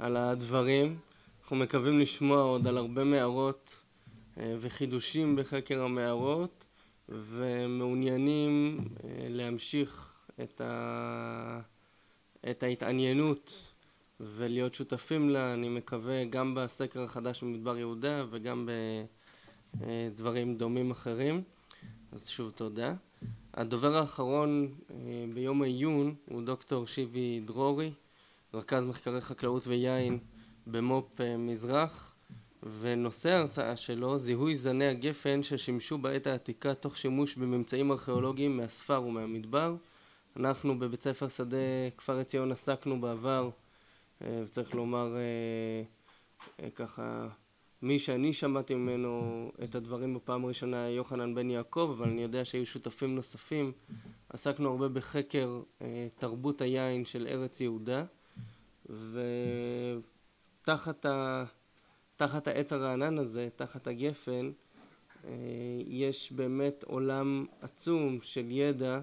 על הדברים. אנחנו מקווים לשמוע עוד על הרבה מערות אה, וחידושים בחקר המערות, ומעוניינים אה, להמשיך את, ה... את ההתעניינות ולהיות שותפים לה, אני מקווה, גם בסקר החדש במדבר יהודה וגם בדברים אה, דומים אחרים. אז שוב תודה. הדובר האחרון ביום העיון הוא דוקטור שיבי דרורי, רכז מחקרי חקלאות ויין במו"פ אה, מזרח, ונושא ההרצאה שלו, זיהוי זני הגפן ששימשו בעת העתיקה תוך שימוש בממצאים ארכיאולוגיים מהספר ומהמדבר. אנחנו בבית ספר שדה כפר עציון עסקנו בעבר, אה, וצריך לומר אה, ככה, מי שאני שמעתי ממנו את הדברים בפעם הראשונה היה יוחנן בן יעקב, אבל אני יודע שהיו שותפים נוספים. עסקנו הרבה בחקר תרבות היין של ארץ יהודה. ותחת ה... תחת העץ הרענן הזה, תחת הגפן, אה, יש באמת עולם עצום של ידע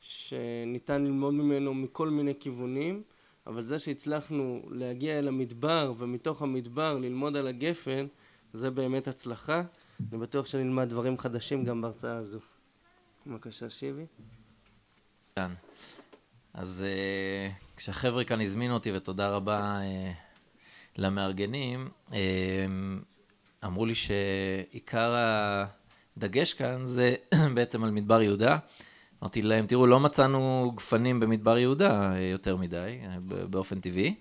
שניתן ללמוד ממנו מכל מיני כיוונים, אבל זה שהצלחנו להגיע אל המדבר ומתוך המדבר ללמוד על הגפן, זה באמת הצלחה. אני בטוח שנלמד דברים חדשים גם בהרצאה הזו. בבקשה, שיבי. כן. אז uh, כשהחבר'ה כאן הזמינו אותי, ותודה רבה uh, למארגנים, uh, אמרו לי שעיקר הדגש כאן זה בעצם על מדבר יהודה. אמרתי להם, תראו, לא מצאנו גפנים במדבר יהודה יותר מדי, באופן טבעי.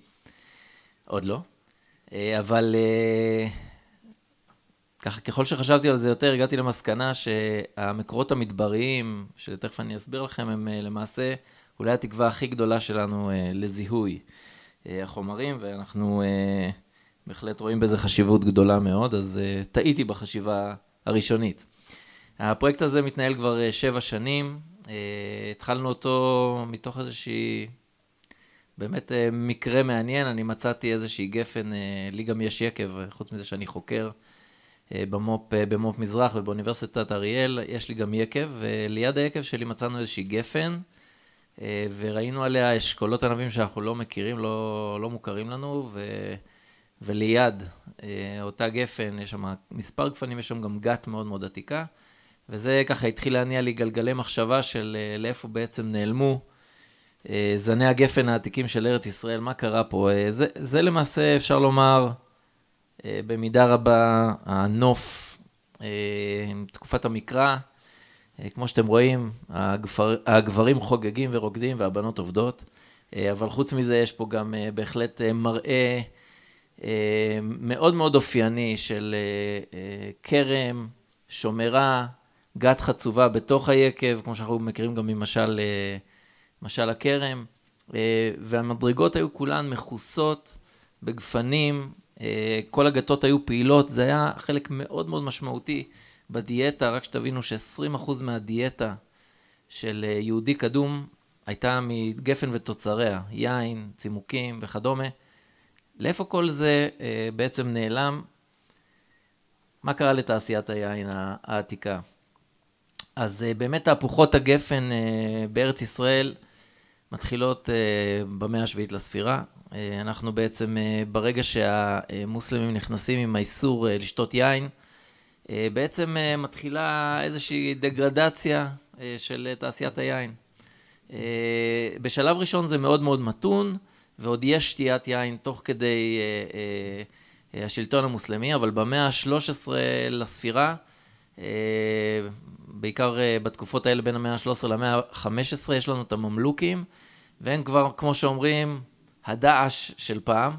עוד לא. אבל ככה, ככל שחשבתי על זה יותר, הגעתי למסקנה שהמקורות המדבריים, שתכף אני אסביר לכם, הם למעשה אולי התקווה הכי גדולה שלנו אה, לזיהוי אה, החומרים, ואנחנו אה, בהחלט רואים בזה חשיבות גדולה מאוד, אז אה, טעיתי בחשיבה הראשונית. הפרויקט הזה מתנהל כבר אה, שבע שנים, אה, התחלנו אותו מתוך איזושהי... באמת אה, מקרה מעניין, אני מצאתי איזושהי גפן, אה, לי גם יש יקב, חוץ מזה שאני חוקר אה, במו"פ, אה, במו"פ מזרח ובאוניברסיטת אריאל, יש לי גם יקב, וליד אה, היקב שלי מצאנו איזושהי גפן, אה, וראינו עליה אשכולות ענבים שאנחנו לא מכירים, לא, לא מוכרים לנו, ו, וליד אה, אותה גפן, יש שם מספר גפנים, יש שם גם גת מאוד מאוד עתיקה, וזה ככה התחיל להניע לי גלגלי מחשבה של אה, לאיפה בעצם נעלמו זני הגפן העתיקים של ארץ ישראל, מה קרה פה? זה, זה למעשה, אפשר לומר, במידה רבה, הנוף, תקופת המקרא, אה, כמו שאתם רואים, הגבר, הגברים חוגגים ורוקדים והבנות עובדות, אה, אבל חוץ מזה יש פה גם אה, בהחלט מראה מאוד מאוד אופייני של כרם, שומרה, גת חצובה בתוך היקב, כמו שאנחנו מכירים גם ממשל משל הכרם, והמדרגות היו כולן מכוסות בגפנים, כל הגתות היו פעילות, זה היה חלק מאוד מאוד משמעותי בדיאטה, רק שתבינו ש-20% מהדיאטה של אה, יהודי קדום הייתה מגפן ותוצריה, יין, צימוקים וכדומה. לאיפה כל זה אה, בעצם נעלם? מה קרה לתעשיית היין העתיקה? אז אה, באמת תהפוכות הגפן אה, בארץ ישראל מתחילות אה, במאה השביעית לספירה. אה, אנחנו בעצם, אה, ברגע שהמוסלמים נכנסים עם האיסור אה, לשתות יין, אה, בעצם אה, מתחילה איזושהי דגרדציה אה, של תעשיית היין. בשלב ראשון זה מאוד מאוד מתון, ועוד יש שתיית יין תוך כדי השלטון המוסלמי, אבל במאה ה-13 לספירה, בעיקר בתקופות האלה בין המאה ה-13 למאה ה-15, יש לנו את הממלוכים, והם כבר, כמו שאומרים, הדעש של פעם.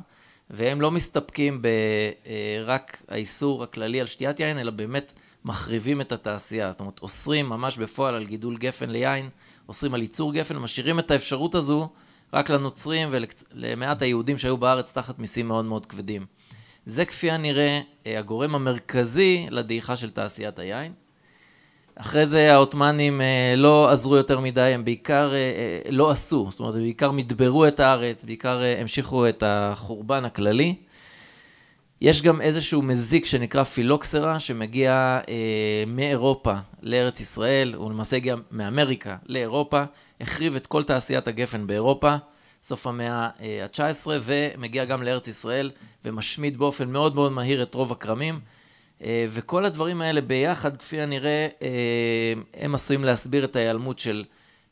והם לא מסתפקים ברק אה, האיסור הכללי על שתיית יין, אלא באמת מחריבים את התעשייה. זאת אומרת, אוסרים ממש בפועל על גידול גפן ליין, אוסרים על ייצור גפן, משאירים את האפשרות הזו רק לנוצרים ולמעט היהודים שהיו בארץ תחת מיסים מאוד מאוד כבדים. זה כפי הנראה אה, הגורם המרכזי לדעיכה של תעשיית היין. אחרי זה העות'מאנים אה, לא עזרו יותר מדי, הם בעיקר אה, אה, לא עשו, זאת אומרת, הם בעיקר מדברו את הארץ, בעיקר המשיכו את החורבן הכללי. יש גם איזשהו מזיק שנקרא פילוקסרה, שמגיע אה, מאירופה לארץ ישראל, הוא למעשה הגיע מאמריקה לאירופה, החריב את כל תעשיית הגפן באירופה, סוף המאה ה-19, ומגיע גם לארץ ישראל, ומשמיד באופן מאוד מאוד מהיר את רוב הכרמים. אה, וכל הדברים האלה ביחד, כפי הנראה, אה, הם עשויים להסביר את ההיעלמות של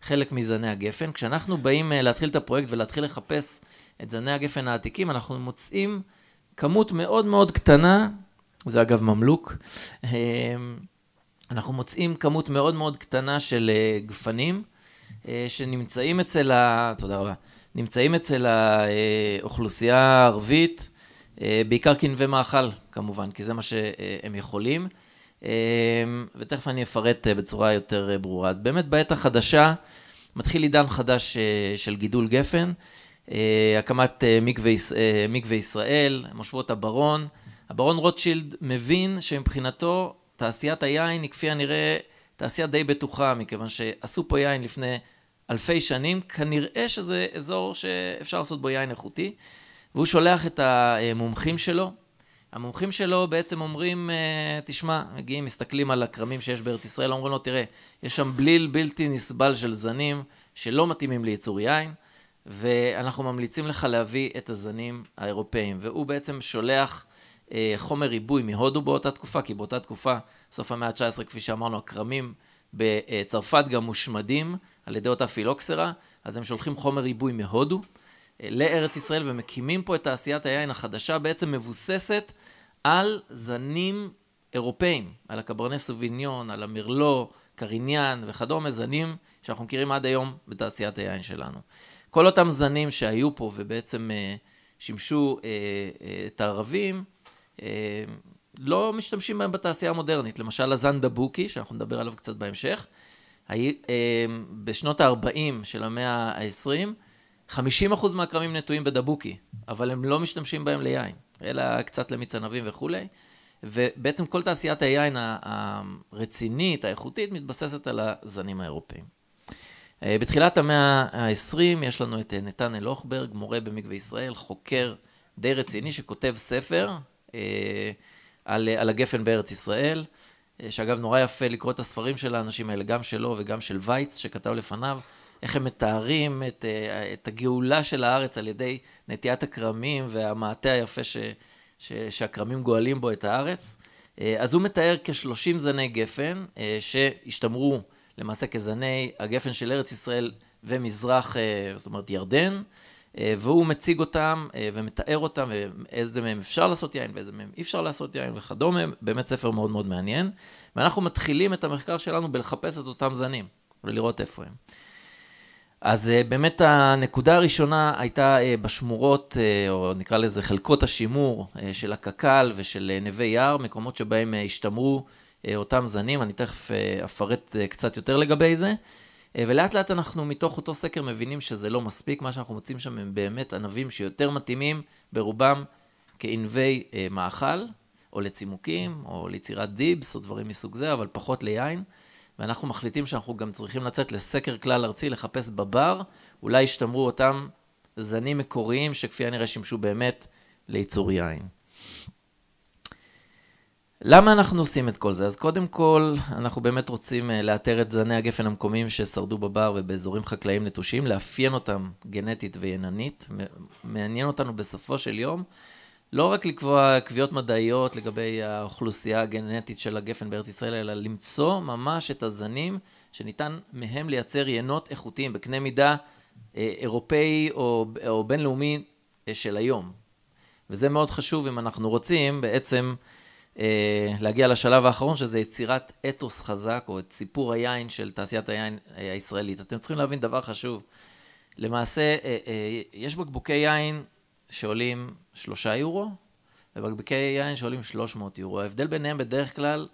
חלק מזני הגפן. כשאנחנו באים אה, להתחיל את הפרויקט ולהתחיל לחפש את זני הגפן העתיקים, אנחנו מוצאים כמות מאוד מאוד קטנה, זה אגב ממלוק, אנחנו מוצאים כמות מאוד מאוד קטנה של גפנים, שנמצאים אצל ה... תודה רבה. נמצאים אצל האוכלוסייה הערבית, אה, בעיקר כנבי מאכל, כמובן, כי זה מה שהם אה, יכולים. אה, ותכף אני אפרט בצורה יותר ברורה. אז באמת בעת החדשה מתחיל עידן חדש של גידול גפן, הקמת מקווה, ישראל, מושבות הברון. הברון רוטשילד מבין שמבחינתו תעשיית היין היא כפי הנראה תעשייה די בטוחה, מכיוון שעשו פה יין לפני אלפי שנים, כנראה שזה אזור שאפשר לעשות בו יין איכותי. והוא שולח את המומחים שלו. המומחים שלו בעצם אומרים, אה, תשמע, מגיעים, מסתכלים על הכרמים שיש בארץ ישראל, אומרים לו, תראה, יש שם בליל בלתי נסבל של זנים שלא מתאימים לייצור יין, ואנחנו ממליצים לך להביא את הזנים האירופאיים. והוא בעצם שולח אה, חומר ריבוי מהודו באותה תקופה, כי באותה תקופה, סוף המאה ה-19, כפי שאמרנו, הכרמים בצרפת גם מושמדים על ידי אותה פילוקסרה, אז הם שולחים חומר ריבוי מהודו. לארץ ישראל ומקימים פה את תעשיית היין החדשה, בעצם מבוססת על זנים אירופאים, על הקברני סוביניון, על המרלו, קריניאן וכדומה, זנים שאנחנו מכירים עד היום בתעשיית היין שלנו. כל אותם זנים שהיו פה ובעצם אה, שימשו אה, אה, את הערבים, אה, לא משתמשים בהם בתעשייה המודרנית. למשל, הזן דבוקי, שאנחנו נדבר עליו קצת בהמשך, היה, אה, בשנות ה-40 של המאה ה-20, 50% מהכרמים נטועים בדבוקי, אבל הם לא משתמשים בהם ליין, אלא קצת למיץ ענבים וכולי. ובעצם כל תעשיית היין הרצינית, האיכותית, מתבססת על הזנים האירופאים. אה, בתחילת המאה ה-20 יש לנו את אה, נתן הוכברג, מורה במקווה ישראל, חוקר די רציני שכותב ספר אה, על, על הגפן בארץ ישראל, שאגב נורא יפה לקרוא את הספרים של האנשים האלה, גם שלו וגם של וייץ שכתב לפניו. איך הם מתארים את, אה, את הגאולה של הארץ על ידי נטיית הכרמים והמעטה היפה ש, ש, שהכרמים גואלים בו את הארץ. אה, אז הוא מתאר כ-30 זני גפן אה, שהשתמרו למעשה כזני הגפן של ארץ ישראל ומזרח, זאת אומרת ירדן, והוא מציג אותם ומתאר אותם, ואיזה מהם אפשר לעשות יין ואיזה מהם אי אפשר לעשות יין וכדומה, באמת ספר מאוד מאוד מעניין. ואנחנו מתחילים את המחקר שלנו בלחפש את אותם זנים ולראות איפה הם. אז אה, באמת הנקודה הראשונה הייתה אה, בשמורות, אה, או נקרא לזה חלקות השימור של הקק"ל ושל נווה יער, מקומות שבהם השתמרו אותם זנים, אני תכף אפרט קצת יותר לגבי זה. ולאט לאט אנחנו מתוך אותו סקר מבינים שזה לא מספיק, מה שאנחנו מוצאים שם הם באמת ענבים שיותר מתאימים ברובם כענבי מאכל, או לצימוקים, או ליצירת דיבס, או דברים מסוג זה, אבל פחות ליין. ואנחנו מחליטים שאנחנו גם צריכים לצאת לסקר כלל ארצי, לחפש בבר, אולי ישתמרו אותם זנים מקוריים שכפי הנראה שימשו באמת לייצור יין. למה אנחנו עושים את כל זה? אז קודם כל, אנחנו באמת רוצים אה, לאתר את זני הגפן המקומיים ששרדו בבר ובאזורים חקלאיים נטושים, לאפיין אותם גנטית ויננית. מעניין אותנו בסופו של יום לא רק לקבוע קביעות מדעיות לגבי האוכלוסייה הגנטית של הגפן בארץ ישראל, אלא למצוא ממש את הזנים שניתן מהם לייצר ינות איכותיים בקנה מידה אה, אירופאי או, או בינלאומי אה, של היום. וזה מאוד חשוב אם אנחנו רוצים בעצם אה, להגיע לשלב האחרון, שזה יצירת אתוס חזק, או את סיפור היין של תעשיית היין אה, הישראלית. אתם צריכים להבין דבר חשוב. למעשה, אה, אה, יש בקבוקי יין שעולים שלושה יורו, ובקבקי יין שעולים 300 יורו. ההבדל ביניהם בדרך כלל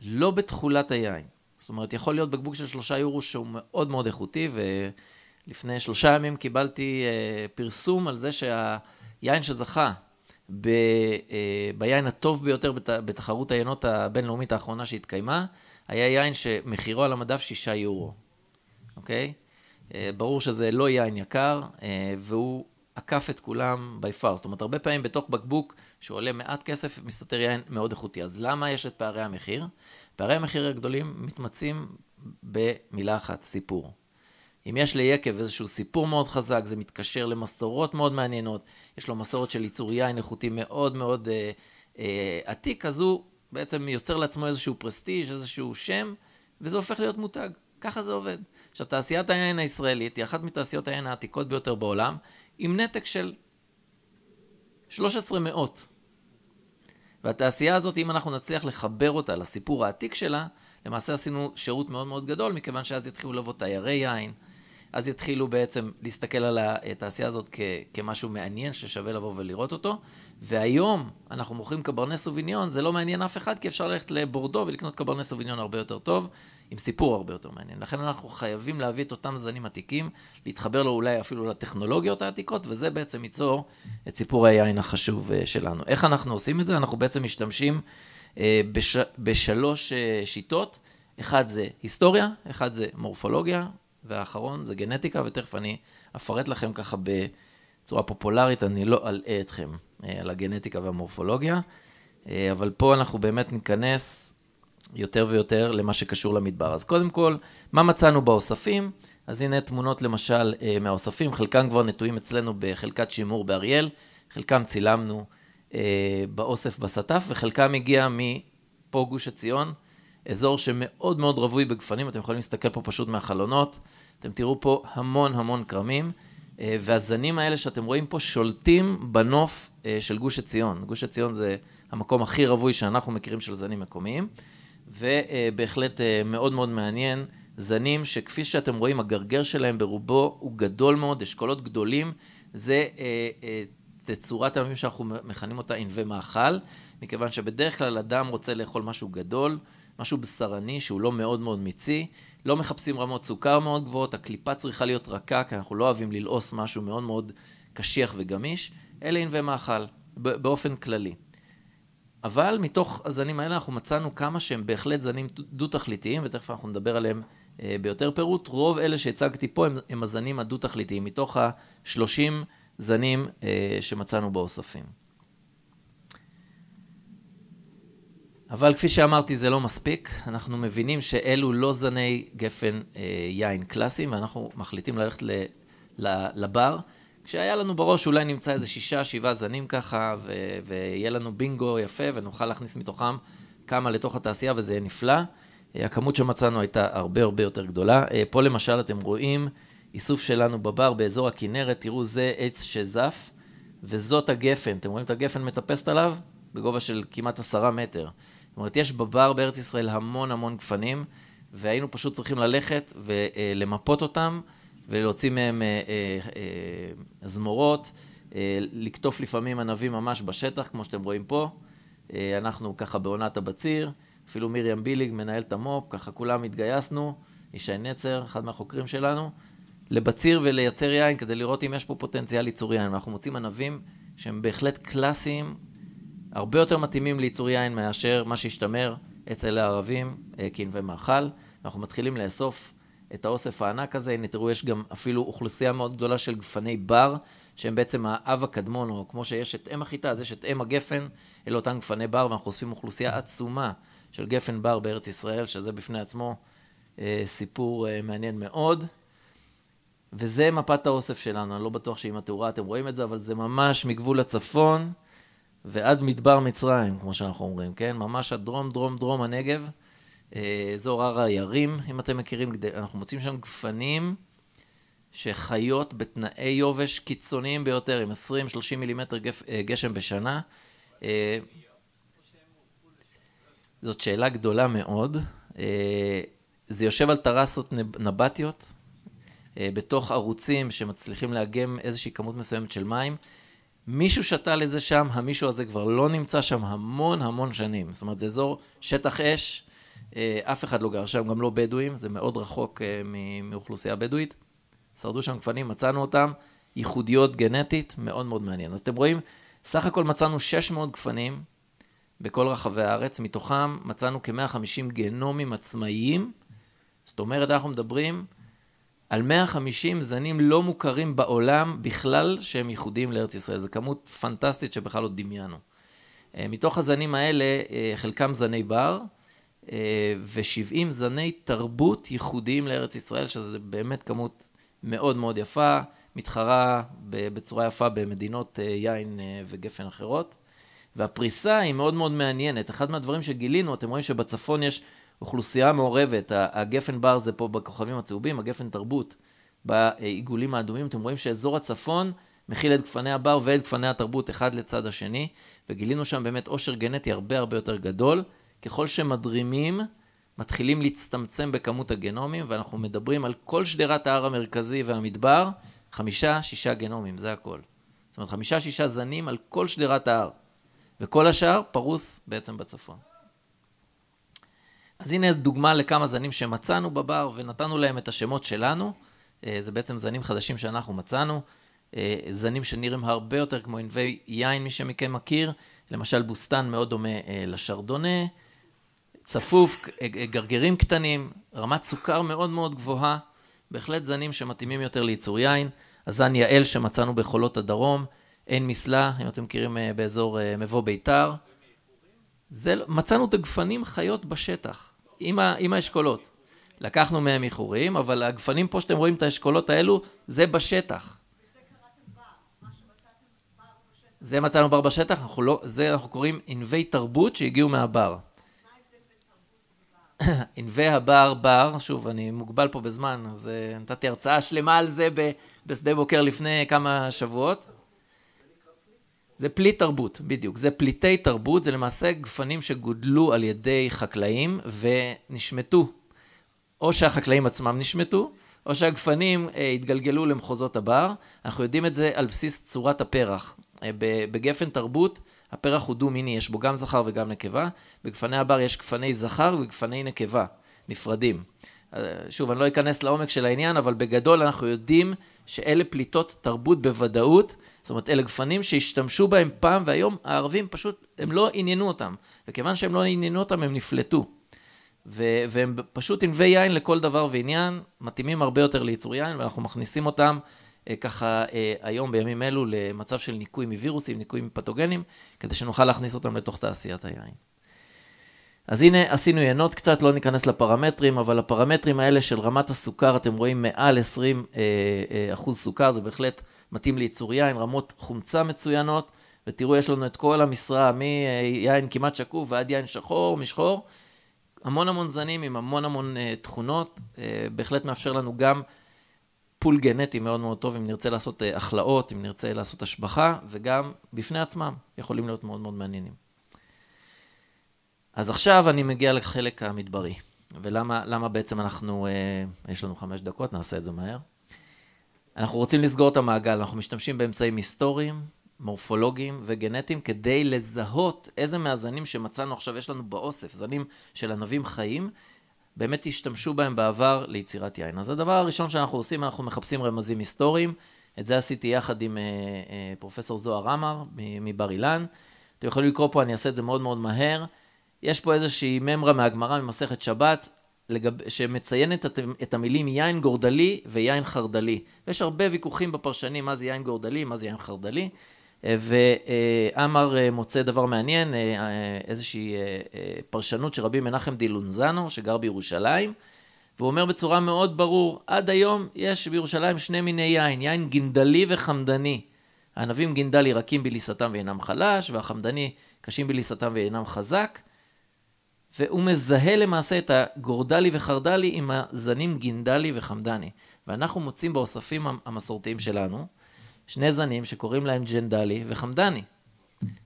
לא בתכולת היין. זאת אומרת, יכול להיות בקבוק של שלושה יורו שהוא מאוד מאוד איכותי, ולפני שלושה ימים קיבלתי אה, פרסום על זה שהיין שזכה ב, אה, ביין הטוב ביותר בת, בתחרות היינות הבינלאומית האחרונה שהתקיימה, היה יין שמחירו על המדף שישה יורו, אוקיי? אה, ברור שזה לא יין יקר, אה, והוא עקף את כולם by far. זאת אומרת, הרבה פעמים בתוך בקבוק שעולה מעט כסף, מסתתר יין מאוד איכותי. אז למה יש את פערי המחיר? פערי המחיר הגדולים מתמצים במילה אחת, סיפור. אם יש ליקב איזשהו סיפור מאוד חזק, זה מתקשר למסורות מאוד מעניינות, יש לו מסורת של ייצור יין איכותי מאוד מאוד אה, אה, עתיק, אז הוא בעצם יוצר לעצמו איזשהו פרסטיג', איזשהו שם, וזה הופך להיות מותג. ככה זה עובד. עכשיו, תעשיית היין הישראלית היא אחת מתעשיות היין העתיקות ביותר בעולם. עם נתק של 13 מאות. והתעשייה הזאת, אם אנחנו נצליח לחבר אותה לסיפור העתיק שלה, למעשה עשינו שירות מאוד מאוד גדול, מכיוון שאז יתחילו לבוא תיירי יין, אז יתחילו בעצם להסתכל על התעשייה הזאת כ- כמשהו מעניין ששווה לבוא ולראות אותו. והיום אנחנו מוכרים קברנס סוביניון, זה לא מעניין אף אחד, כי אפשר ללכת לבורדו ולקנות קברנס סוביניון הרבה יותר טוב. עם סיפור הרבה יותר מעניין. לכן אנחנו חייבים להביא את אותם זנים עתיקים, להתחבר לו אולי אפילו לטכנולוגיות העתיקות, וזה בעצם ייצור את סיפור היין החשוב אה, שלנו. איך אנחנו עושים את זה? אנחנו בעצם משתמשים אה, בש, בשלוש אה, שיטות. אחד זה היסטוריה, אחד זה מורפולוגיה, והאחרון זה גנטיקה, ותכף אני אפרט לכם ככה בצורה פופולרית, אני לא אלאה אתכם על הגנטיקה והמורפולוגיה, אבל פה אנחנו באמת ניכנס יותר ויותר למה שקשור למדבר. אז קודם כל, מה מצאנו באוספים? אז הנה תמונות למשל אה, מהאוספים, חלקם כבר נטועים אצלנו בחלקת שימור באריאל, חלקם צילמנו אה, באוסף בסטף, וחלקם הגיע מפה גוש עציון, אזור שמאוד מאוד רווי בגפנים, אתם יכולים להסתכל פה פשוט מהחלונות, אתם תראו פה המון המון כרמים, אה, והזנים האלה שאתם רואים פה שולטים בנוף אה, של גוש עציון. גוש עציון זה המקום הכי רווי שאנחנו מכירים של זנים מקומיים. ובהחלט אה, מאוד מאוד מעניין. זנים שכפי שאתם רואים, הגרגר שלהם ברובו הוא גדול מאוד, אשכולות גדולים. זה אה, אה, תצורת הימים שאנחנו מכנים אותה ענבי מאכל, מכיוון שבדרך כלל אדם רוצה לאכול משהו גדול, משהו בשרני שהוא לא מאוד מאוד מיצי, לא מחפשים רמות סוכר מאוד גבוהות, הקליפה צריכה להיות רכה, כי אנחנו לא אוהבים ללעוס משהו מאוד מאוד קשיח וגמיש, אלה ענבי מאכל, באופן כללי. אבל מתוך הזנים האלה אנחנו מצאנו כמה שהם בהחלט זנים דו-תכליתיים, ותכף אנחנו נדבר עליהם אה, ביותר פירוט. רוב אלה שהצגתי פה הם, הם הזנים הדו-תכליתיים, מתוך ה-30 זנים אה, שמצאנו באוספים. אבל כפי שאמרתי, זה לא מספיק. אנחנו מבינים שאלו לא זני גפן אה, יין קלאסיים, ואנחנו מחליטים ללכת ל, ל, לבר כשהיה לנו בראש אולי נמצא איזה שישה, שבעה זנים ככה, ו- ויהיה לנו בינגו יפה, ונוכל להכניס מתוכם כמה לתוך התעשייה, וזה יהיה נפלא. אה, הכמות שמצאנו הייתה הרבה הרבה יותר גדולה. אה, פה למשל אתם רואים איסוף שלנו בבר באזור הכנרת, תראו זה עץ שזף, וזאת הגפן. אתם רואים את הגפן מטפסת עליו? בגובה של כמעט עשרה מטר. זאת אומרת, יש בבר בארץ ישראל המון המון גפנים, והיינו פשוט צריכים ללכת ולמפות אה, אותם. ולהוציא מהם אה, אה, אה, זמורות, אה, לקטוף לפעמים ענבים ממש בשטח, כמו שאתם רואים פה. אה, אנחנו ככה בעונת הבציר, אפילו מרים ביליג מנהל את המו"פ, ככה כולם התגייסנו, ישי נצר, אחד מהחוקרים שלנו, לבציר ולייצר יין כדי לראות אם יש פה פוטנציאל ייצור יין. אנחנו מוצאים ענבים שהם בהחלט קלאסיים, הרבה יותר מתאימים לייצור יין מאשר מה שהשתמר אצל הערבים, אה, קין ומאכל. אנחנו מתחילים לאסוף את האוסף הענק הזה. הנה, תראו, יש גם אפילו אוכלוסייה מאוד גדולה של גפני בר, שהם בעצם האב הקדמון, או כמו שיש את אם החיטה, אז יש את אם הגפן, אלה אותם גפני בר, ואנחנו אוספים אוכלוסייה עצומה של גפן בר בארץ ישראל, שזה בפני עצמו אה, סיפור אה, מעניין מאוד. וזה מפת האוסף שלנו, אני לא בטוח שעם התאורה אתם רואים את זה, אבל זה ממש מגבול הצפון ועד מדבר מצרים, כמו שאנחנו אומרים, כן? ממש הדרום, דרום, דרום הנגב. אה, אזור הר הירים, אם אתם מכירים, אנחנו מוצאים שם גפנים שחיות בתנאי יובש קיצוניים ביותר, עם 20-30 מילימטר אה, גשם בשנה. אה, זאת שאלה גדולה מאוד. זה יושב על טרסות נבטיות, בתוך ערוצים שמצליחים לאגם איזושהי כמות מסוימת של מים. מישהו שתל את זה שם, המישהו הזה כבר לא נמצא שם המון המון שנים. זאת אומרת, זה אזור שטח אש, אה, אף אחד לא גר שם, גם לא בדואים, זה מאוד רחוק אה, מאוכלוסייה בדואית. שרדו שם גפנים, מצאנו אותם, ייחודיות גנטית, מאוד מאוד מעניין. אז אתם רואים, סך הכל מצאנו 600 גפנים בכל רחבי הארץ, מתוכם מצאנו כ-150 גנומים עצמאיים, זאת אומרת, אנחנו מדברים על 150 זנים לא מוכרים בעולם בכלל שהם ייחודיים לארץ ישראל. זו כמות פנטסטית שבכלל לא דמיינו. אה, מתוך הזנים האלה, חלקם זני בר, אה, ו-70 זני תרבות ייחודיים לארץ ישראל, שזה באמת כמות מאוד מאוד יפה, מתחרה בצורה יפה במדינות אה, יין אה, וגפן אחרות. והפריסה היא מאוד מאוד מעניינת. אחד מהדברים שגילינו, אתם רואים שבצפון יש אוכלוסייה מעורבת, הגפן בר זה פה בכוכבים הצהובים, הגפן תרבות בעיגולים האדומים, אתם רואים שאזור הצפון מכיל את גפני הבר ואת גפני התרבות אחד לצד השני, וגילינו שם באמת עושר גנטי הרבה הרבה יותר גדול. ככל שמדרימים, מתחילים להצטמצם בכמות הגנומים, ואנחנו מדברים על כל שדרת ההר המרכזי והמדבר, חמישה, שישה גנומים, זה הכל. זאת אומרת, חמישה, שישה זנים על כל שדרת ההר. וכל השאר פרוס בעצם בצפון. אז הנה דוגמה לכמה זנים שמצאנו בבר ונתנו להם את השמות שלנו. אה, זה בעצם זנים חדשים שאנחנו מצאנו. אה, זנים שנראים הרבה יותר כמו ענבי יין, מי שמכם מכיר. למשל, בוסתן מאוד דומה אה, לשרדונה. צפוף, אה, אה, גרגירים קטנים, רמת סוכר מאוד מאוד גבוהה, בהחלט זנים שמתאימים יותר לייצור יין. הזן יעל שמצאנו בחולות הדרום, עין מסלה, אם אתם מכירים אה, באזור מבוא ביתר. זה, לא, מצאנו את הגפנים חיות בשטח, עם, ה, עם האשכולות. לקחנו מהם איחורים, אבל הגפנים פה שאתם רואים את האשכולות האלו, זה בשטח. זה מצאנו בר בשטח, אנחנו לא, זה אנחנו קוראים ענבי תרבות שהגיעו מהבר. ענבי הבר בר, שוב, אני מוגבל פה בזמן, אז אה, נתתי הרצאה שלמה על זה בשדה בוקר לפני כמה שבועות. זה פליט תרבות, בדיוק. זה פליטי תרבות, זה למעשה גפנים שגודלו על ידי חקלאים ונשמטו. או שהחקלאים עצמם נשמטו, או שהגפנים אה, התגלגלו למחוזות הבר. אנחנו יודעים את זה על בסיס צורת הפרח. אה, בגפן תרבות, הפרח הוא דו-מיני, יש בו גם זכר וגם נקבה. בגפני הבר יש גפני זכר וגפני נקבה, נפרדים. אה, שוב, אני לא אכנס לעומק של העניין, אבל בגדול אנחנו יודעים שאלה פליטות תרבות בוודאות. זאת אומרת, אלה גפנים שהשתמשו בהם פעם, והיום הערבים פשוט, הם לא עניינו אותם. וכיוון שהם לא עניינו אותם, הם נפלטו. ו- והם פשוט ענבי יין לכל דבר ועניין, מתאימים הרבה יותר לייצור יין, ואנחנו מכניסים אותם אה, ככה אה, היום, בימים אלו, למצב של ניקוי מווירוסים, ניקוי מפתוגנים, כדי שנוכל להכניס אותם לתוך תעשיית היין. אז הנה, עשינו ינות קצת, לא ניכנס לפרמטרים, אבל הפרמטרים האלה של רמת הסוכר, אתם רואים מעל 20 אה, אחוז סוכר, זה בהחלט מתאים לייצור יין, רמות חומצה מצוינות, ותראו, יש לנו את כל המשרה, מיין כמעט שקוף ועד יין שחור, משחור, המון המון זנים עם המון המון תכונות, בהחלט מאפשר לנו גם טיפול גנטי מאוד מאוד טוב, אם נרצה לעשות אה, הכלאות, אם נרצה לעשות השבחה, וגם בפני עצמם יכולים להיות מאוד מאוד מעניינים. אז עכשיו אני מגיע לחלק המדברי, ולמה בעצם אנחנו, אה, יש לנו חמש דקות, נעשה את זה מהר. אנחנו רוצים לסגור את המעגל, אנחנו משתמשים באמצעים היסטוריים, מורפולוגיים וגנטיים כדי לזהות איזה מהזנים שמצאנו עכשיו יש לנו באוסף, זנים של ענבים חיים, באמת השתמשו בהם בעבר ליצירת יין. אז הדבר הראשון שאנחנו עושים, אנחנו מחפשים רמזים היסטוריים. את זה עשיתי יחד עם אה, אה, פרופסור זוהר עמר מבר אילן. אתם יכולים לקרוא פה, אני אעשה את זה מאוד מאוד מהר. יש פה איזושהי ממרה מהגמרא ממסכת שבת, לגב... שמציינת את, את המילים יין גורדלי ויין חרדלי. יש הרבה ויכוחים בפרשנים מה זה יין גורדלי, מה זה יין חרדלי. אה, ועמר אה, מוצא דבר מעניין, אה, איזושהי פרשנות של רבי מנחם דילונזנו, שגר בירושלים, והוא אומר בצורה מאוד ברור, עד היום יש בירושלים שני מיני יין, יין גינדלי וחמדני. הענבים גינדלי רכים בליסתם ואינם חלש, והחמדני קשים בליסתם ואינם חזק. והוא מזהה למעשה את הגורדלי וחרדלי עם הזנים גינדלי וחמדני. ואנחנו מוצאים באוספים המסורתיים שלנו, שני זנים שקוראים להם ג'נדלי וחמדני.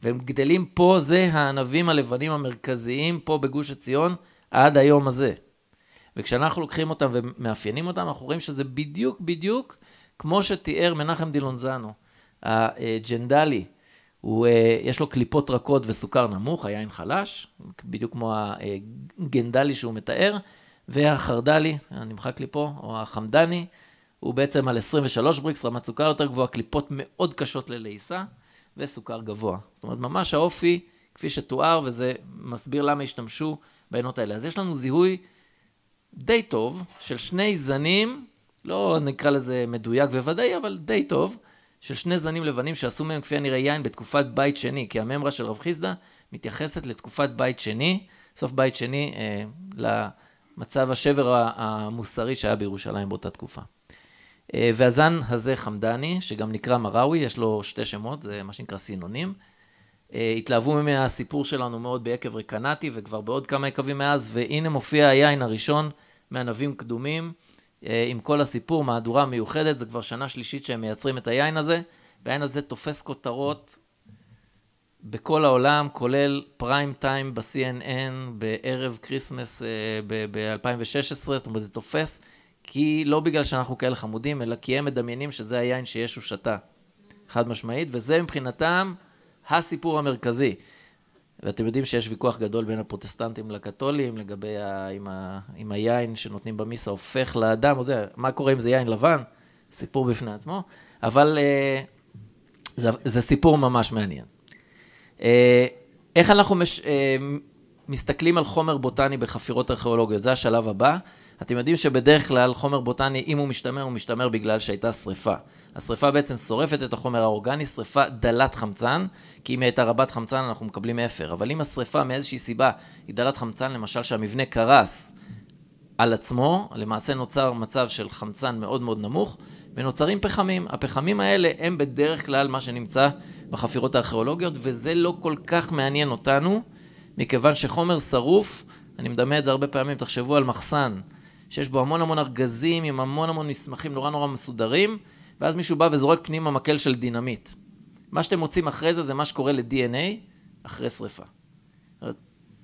והם גדלים פה, זה הענבים הלבנים המרכזיים פה בגוש עציון עד היום הזה. וכשאנחנו לוקחים אותם ומאפיינים אותם, אנחנו רואים שזה בדיוק בדיוק כמו שתיאר מנחם דילונזנו. הג'נדלי, הוא, אה, יש לו קליפות רכות וסוכר נמוך, היין חלש, בדיוק כמו הגנדלי שהוא מתאר, והחרדלי, נמחק לי פה, או החמדני, הוא בעצם על 23 בריקס, רמת סוכר יותר גבוהה, קליפות מאוד קשות ללעיסה וסוכר גבוה. זאת אומרת, ממש האופי, כפי שתואר, וזה מסביר למה השתמשו בעינות האלה. אז יש לנו זיהוי די טוב של שני זנים, לא נקרא לזה מדויק וודאי, אבל די טוב, של שני זנים לבנים שעשו מהם כפי הנראה יין בתקופת בית שני, כי הממרה של רב חיסדא מתייחסת לתקופת בית שני, סוף בית שני, אה, למצב השבר המוסרי שהיה בירושלים באותה תקופה. אה, והזן הזה חמדני, שגם נקרא מראווי, יש לו שתי שמות, זה מה שנקרא סינונים. אה, התלהבו מהסיפור שלנו מאוד ביקב רקנטי, וכבר בעוד כמה יקבים מאז, והנה מופיע היין הראשון מענבים קדומים, אה, עם כל הסיפור, מהדורה מיוחדת, זה כבר שנה שלישית שהם מייצרים את היין הזה, והיין הזה תופס כותרות בכל העולם, כולל פריים טיים ב-CNN בערב כריסמס ב-2016, זאת אומרת זה תופס כי לא בגלל שאנחנו כאלה חמודים, אלא כי הם מדמיינים שזה היין שישו שתה, חד משמעית, וזה מבחינתם הסיפור המרכזי. ואתם יודעים שיש ויכוח גדול בין הפרוטסטנטים לקתולים לגבי ה... עם, ה... עם היין שנותנים במיסה הופך לאדם, או זה, מה קורה אם זה יין לבן? סיפור בפני עצמו, אבל אה, זה, זה סיפור ממש מעניין. אה, איך אנחנו מש... אה, מסתכלים על חומר בוטני בחפירות ארכיאולוגיות, זה השלב הבא. אתם יודעים שבדרך כלל חומר בוטני, אם הוא משתמר, הוא משתמר בגלל שהייתה שריפה. השריפה בעצם שורפת את החומר האורגני, שריפה דלת חמצן, כי אם היא הייתה רבת חמצן אנחנו מקבלים אפר. אבל אם השריפה מאיזושהי סיבה היא דלת חמצן, למשל שהמבנה קרס על עצמו, למעשה נוצר מצב של חמצן מאוד מאוד נמוך, ונוצרים פחמים. הפחמים האלה הם בדרך כלל מה שנמצא בחפירות הארכיאולוגיות, וזה לא כל כך מעניין אותנו. מכיוון שחומר שרוף, אני מדמה את זה הרבה פעמים, תחשבו על מחסן, שיש בו המון המון ארגזים עם המון המון מסמכים נורא נורא מסודרים, ואז מישהו בא וזורק פנימה מקל של דינמיט. מה שאתם מוצאים אחרי זה, זה מה שקורה ל-DNA אחרי שריפה.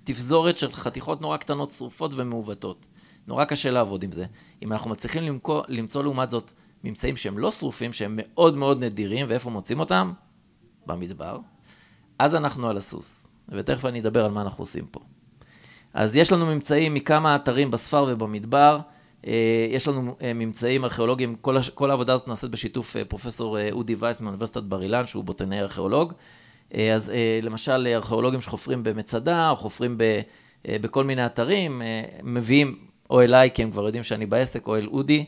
תפזורת של חתיכות נורא קטנות, שרופות ומעוותות. נורא קשה לעבוד עם זה. אם אנחנו מצליחים למכור, למצוא לעומת זאת ממצאים שהם לא שרופים, שהם מאוד מאוד נדירים, ואיפה מוצאים אותם? במדבר. אז אנחנו על הסוס. ותכף אני אדבר על מה אנחנו עושים פה. אז יש לנו ממצאים מכמה אתרים בספר ובמדבר. אה, יש לנו אה, ממצאים ארכיאולוגיים, כל, הש... כל העבודה הזאת נעשית בשיתוף אה, פרופסור אודי וייס מאוניברסיטת בר אילן, שהוא בוטני ארכיאולוג. אז למשל, ארכיאולוגים שחופרים במצדה, או חופרים ב... בכל מיני אתרים, מביאים או אליי, כי הם כבר יודעים שאני בעסק, או אל אודי,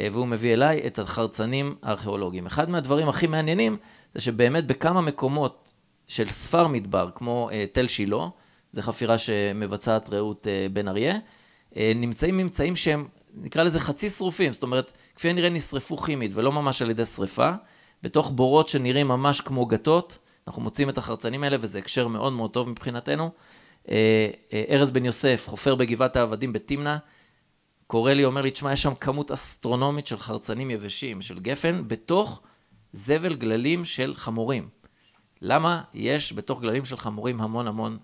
והוא מביא אליי את החרצנים הארכיאולוגיים. אחד מהדברים הכי מעניינים, זה שבאמת בכמה מקומות של ספר מדבר, כמו uh, תל שילה, זו חפירה שמבצעת רעות uh, בן אריה, uh, נמצאים ממצאים שהם, נקרא לזה חצי שרופים, זאת אומרת, כפי הנראה נשרפו כימית ולא ממש על ידי שריפה, בתוך בורות שנראים ממש כמו גתות, אנחנו מוצאים את החרצנים האלה וזה הקשר מאוד מאוד טוב מבחינתנו. Uh, uh, ארז בן יוסף, חופר בגבעת העבדים בתמנע, קורא לי, אומר לי, תשמע, יש שם כמות אסטרונומית של חרצנים יבשים, של גפן, בתוך זבל גללים של חמורים. למה יש בתוך גללים של חמורים המון המון...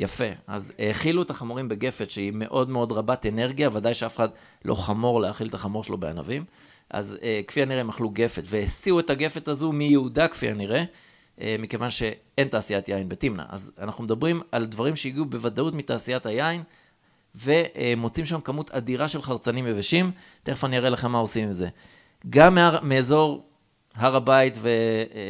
יפה. אז האכילו את החמורים בגפת, שהיא מאוד מאוד רבת אנרגיה, ודאי שאף אחד לא חמור להאכיל את החמור שלו בענבים. אז אה, כפי הנראה הם אכלו גפת, והסיעו את הגפת הזו מיהודה כפי הנראה, אה, מכיוון שאין תעשיית יין בתמנע. אז אנחנו מדברים על דברים שהגיעו בוודאות מתעשיית היין, ומוצאים שם כמות אדירה של חרצנים יבשים, תכף אני אראה לכם מה עושים עם זה. גם מאזור הר הבית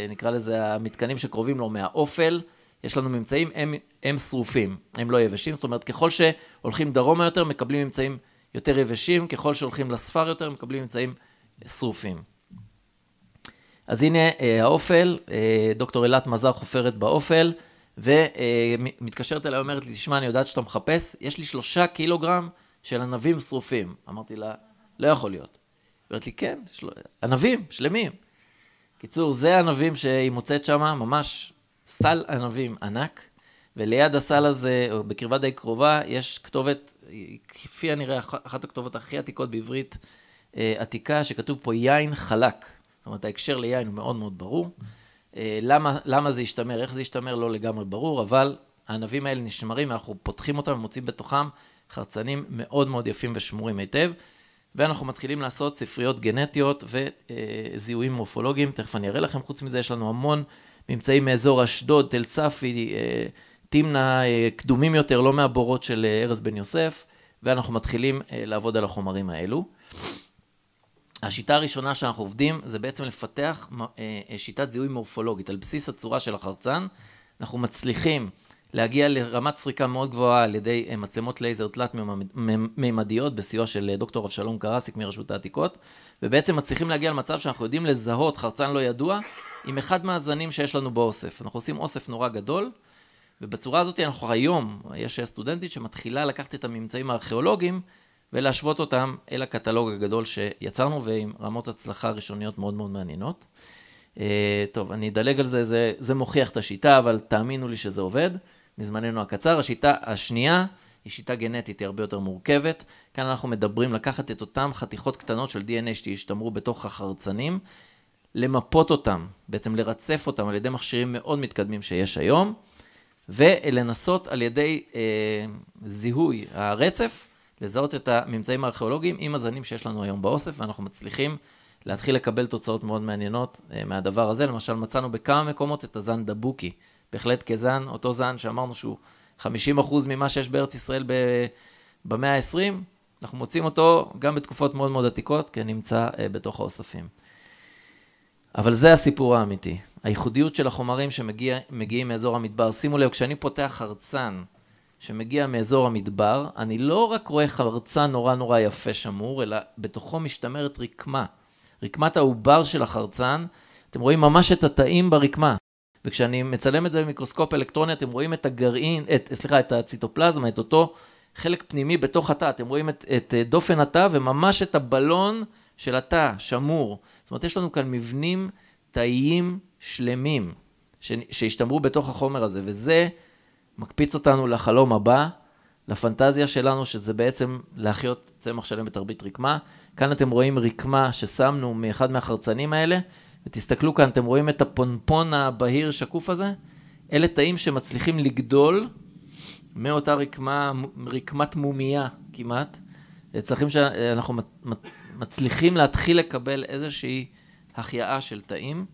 ונקרא אה, לזה המתקנים שקרובים לו מהאופל, יש לנו ממצאים, הם, הם שרופים, הם לא יבשים, זאת אומרת ככל שהולכים דרומה יותר מקבלים ממצאים יותר יבשים, ככל שהולכים לספר יותר מקבלים ממצאים שרופים. אז הנה אה, האופל, אה, דוקטור אילת מזר חופרת באופל, ומתקשרת אליי, אומרת לי, תשמע, אני יודעת שאתה מחפש, יש לי שלושה קילוגרם של ענבים שרופים. אמרתי לה, לא יכול להיות. היא אומרת לי, כן, של... ענבים, שלמים. קיצור, זה ענבים שהיא מוצאת שם, ממש סל ענבים ענק, וליד הסל הזה, או בקרבה די קרובה, יש כתובת, כפי הנראה, אחת הכתובות הכי עתיקות בעברית אה, עתיקה, שכתוב פה יין חלק. זאת אומרת, ההקשר ליין הוא מאוד מאוד ברור. אה, למה, למה זה השתמר, איך זה השתמר, לא לגמרי ברור, אבל הענבים האלה נשמרים, אנחנו פותחים אותם ומוצאים בתוכם חרצנים מאוד מאוד יפים ושמורים היטב. ואנחנו מתחילים לעשות ספריות גנטיות וזיהויים מורפולוגיים, תכף אני אראה לכם, חוץ מזה יש לנו המון ממצאים מאזור אשדוד, תל צפי, אה, תמנע, אה, קדומים יותר, לא מהבורות של אה, ארז בן יוסף, ואנחנו מתחילים לעבוד על החומרים האלו. השיטה הראשונה שאנחנו עובדים זה בעצם לפתח שיטת זיהוי מורפולוגית. על בסיס הצורה של החרצן, אנחנו מצליחים להגיע לרמת סריקה מאוד גבוהה על ידי אה, מצלמות לייזר תלת-מימדיות בסיוע של אה, דוקטור אבשלום קרסיק מרשות העתיקות, ובעצם מצליחים להגיע למצב שאנחנו יודעים לזהות חרצן לא ידוע עם אחד מהזנים שיש לנו באוסף. אנחנו עושים אוסף נורא גדול, ובצורה הזאת אנחנו היום, יש סטודנטית שמתחילה לקחת את הממצאים הארכיאולוגיים ולהשוות אותם אל הקטלוג הגדול שיצרנו, ועם רמות הצלחה ראשוניות מאוד מאוד מעניינות. אה, טוב, אני אדלג על זה, זה, זה מוכיח את השיטה, אבל תאמינו לי שזה עובד. מזמננו הקצר. השיטה השנייה היא שיטה גנטית, היא הרבה יותר מורכבת. כאן אנחנו מדברים לקחת את אותן חתיכות קטנות של DNA שהשתמרו בתוך החרצנים, למפות אותם, בעצם לרצף אותם על ידי מכשירים מאוד מתקדמים שיש היום, ולנסות על ידי אה, זיהוי הרצף, לזהות את הממצאים הארכיאולוגיים עם הזנים שיש לנו היום באוסף, ואנחנו מצליחים להתחיל לקבל תוצאות מאוד מעניינות אה, מהדבר הזה. למשל, מצאנו בכמה מקומות את הזן דבוקי, בהחלט כזן, אותו זן שאמרנו שהוא 50% אחוז ממה שיש בארץ ישראל במאה ה-20, אנחנו מוצאים אותו גם בתקופות מאוד מאוד עתיקות, כנמצא אה, בתוך האוספים. אבל זה הסיפור האמיתי, הייחודיות של החומרים שמגיעים מאזור המדבר. שימו לב, כשאני פותח חרצן שמגיע מאזור המדבר, אני לא רק רואה חרצן נורא נורא יפה שמור, אלא בתוכו משתמרת רקמה. רקמת העובר של החרצן, אתם רואים ממש את התאים ברקמה. וכשאני מצלם את זה במיקרוסקופ אלקטרוני, אתם רואים את הגרעין, את, סליחה, את הציטופלזמה, את אותו חלק פנימי בתוך התא, אתם רואים את, את אה, דופן התא וממש את הבלון של התא, שמור. זאת אומרת, יש לנו כאן מבנים תאיים שלמים שהשתמרו בתוך החומר הזה, וזה מקפיץ אותנו לחלום הבא, לפנטזיה שלנו, שזה בעצם להחיות צמח שלם בתרבית רקמה. כאן אתם רואים רקמה ששמנו מאחד מהחרצנים האלה. ותסתכלו כאן, אתם רואים את הפונפון הבהיר שקוף הזה? אלה תאים שמצליחים לגדול מאותה רקמה, רקמת מומייה כמעט. צריכים שאנחנו מצליחים להתחיל לקבל איזושהי החייאה של תאים.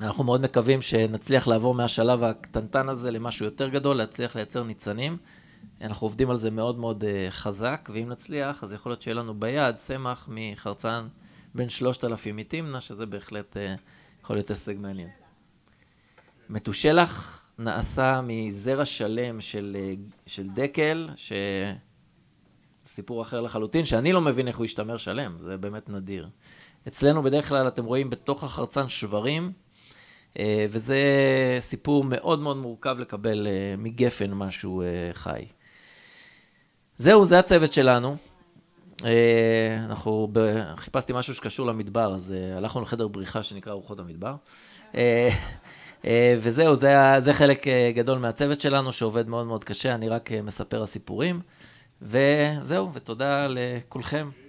אנחנו מאוד מקווים שנצליח לעבור מהשלב הקטנטן הזה למשהו יותר גדול, להצליח לייצר ניצנים. אנחנו עובדים על זה מאוד מאוד אה, חזק, ואם נצליח, אז יכול להיות שיהיה לנו ביד צמח מחרצן בין שלושת 3,000 מתימנה, שזה בהחלט אה, יכול להיות הישג מעניין. מתושלח נעשה מזרע שלם של, אה, של דקל, ש... סיפור אחר לחלוטין, שאני לא מבין איך הוא השתמר שלם, זה באמת נדיר. אצלנו בדרך כלל אתם רואים בתוך החרצן שברים, אה, וזה סיפור מאוד מאוד מורכב לקבל מגפן משהו חי. זהו, זה הצוות שלנו. אה, אנחנו ב... חיפשתי משהו שקשור למדבר, אז אה, הלכנו לחדר בריחה שנקרא רוחות המדבר. אה, וזהו, זה, זה חלק גדול מהצוות שלנו, שעובד מאוד מאוד קשה, אני רק מספר הסיפורים. וזהו, ותודה לכולכם.